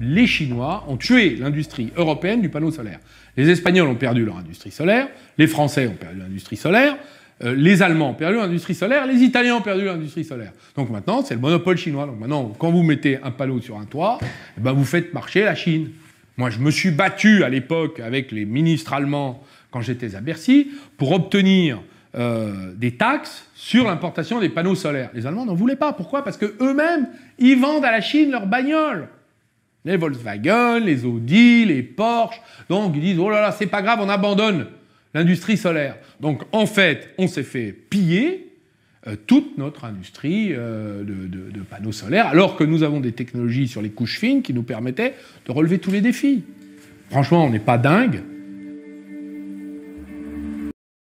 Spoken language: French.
les Chinois ont tué l'industrie européenne du panneau solaire. Les Espagnols ont perdu leur industrie solaire, les Français ont perdu l'industrie solaire, euh, les Allemands ont perdu l'industrie solaire, les Italiens ont perdu l'industrie solaire. Donc maintenant, c'est le monopole chinois. Donc maintenant, quand vous mettez un panneau sur un toit, eh ben vous faites marcher la Chine. Moi, je me suis battu à l'époque avec les ministres allemands quand j'étais à Bercy pour obtenir euh, des taxes sur l'importation des panneaux solaires. Les Allemands n'en voulaient pas. Pourquoi Parce que eux-mêmes, ils vendent à la Chine leurs bagnoles. Les Volkswagen, les Audi, les Porsche. Donc ils disent oh là là, c'est pas grave, on abandonne l'industrie solaire. Donc en fait, on s'est fait piller euh, toute notre industrie euh, de, de, panneaux solaires, alors que nous avons des technologies sur les couches fines qui nous permettaient de relever tous les défis. Franchement, on n'est pas dingue.